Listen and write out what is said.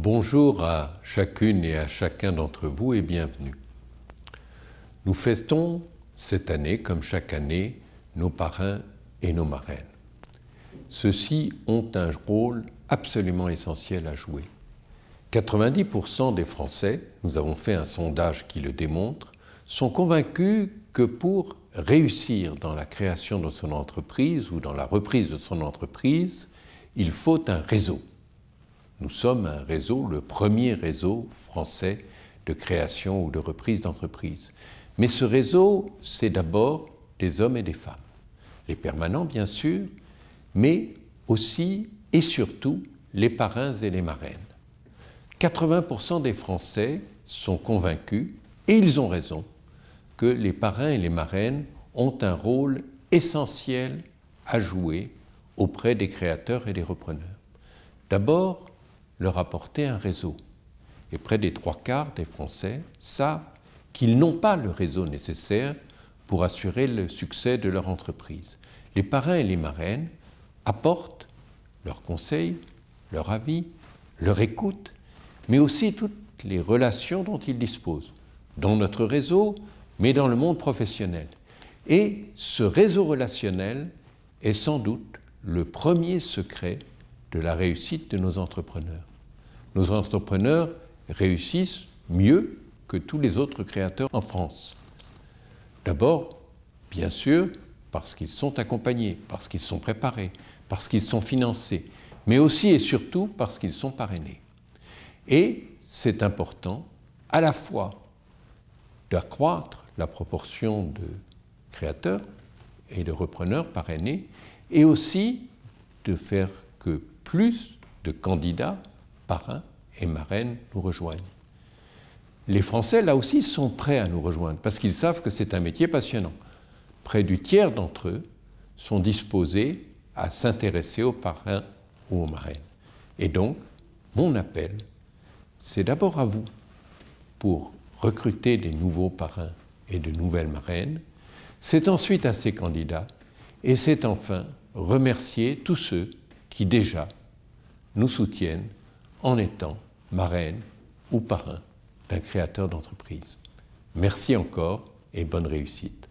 Bonjour à chacune et à chacun d'entre vous et bienvenue. Nous fêtons cette année, comme chaque année, nos parrains et nos marraines. Ceux-ci ont un rôle absolument essentiel à jouer. 90% des Français, nous avons fait un sondage qui le démontre, sont convaincus que pour réussir dans la création de son entreprise ou dans la reprise de son entreprise, il faut un réseau. Nous sommes un réseau, le premier réseau français de création ou de reprise d'entreprise. Mais ce réseau, c'est d'abord des hommes et des femmes. Les permanents, bien sûr, mais aussi et surtout les parrains et les marraines. 80% des Français sont convaincus, et ils ont raison, que les parrains et les marraines ont un rôle essentiel à jouer auprès des créateurs et des repreneurs. D'abord, leur apporter un réseau. Et près des trois quarts des Français savent qu'ils n'ont pas le réseau nécessaire pour assurer le succès de leur entreprise. Les parrains et les marraines apportent leurs conseils, leur avis, leur écoute, mais aussi toutes les relations dont ils disposent, dans notre réseau, mais dans le monde professionnel. Et ce réseau relationnel est sans doute le premier secret de la réussite de nos entrepreneurs. Nos entrepreneurs réussissent mieux que tous les autres créateurs en France. D'abord, bien sûr, parce qu'ils sont accompagnés, parce qu'ils sont préparés, parce qu'ils sont financés, mais aussi et surtout parce qu'ils sont parrainés. Et c'est important à la fois d'accroître la proportion de créateurs et de repreneurs parrainés, et aussi de faire que plus de candidats, parrains et marraines nous rejoignent. Les Français, là aussi, sont prêts à nous rejoindre parce qu'ils savent que c'est un métier passionnant. Près du tiers d'entre eux sont disposés à s'intéresser aux parrains ou aux marraines. Et donc, mon appel, c'est d'abord à vous pour recruter des nouveaux parrains et de nouvelles marraines, c'est ensuite à ces candidats, et c'est enfin remercier tous ceux qui déjà nous soutiennent en étant marraine ou parrain d'un créateur d'entreprise. Merci encore et bonne réussite.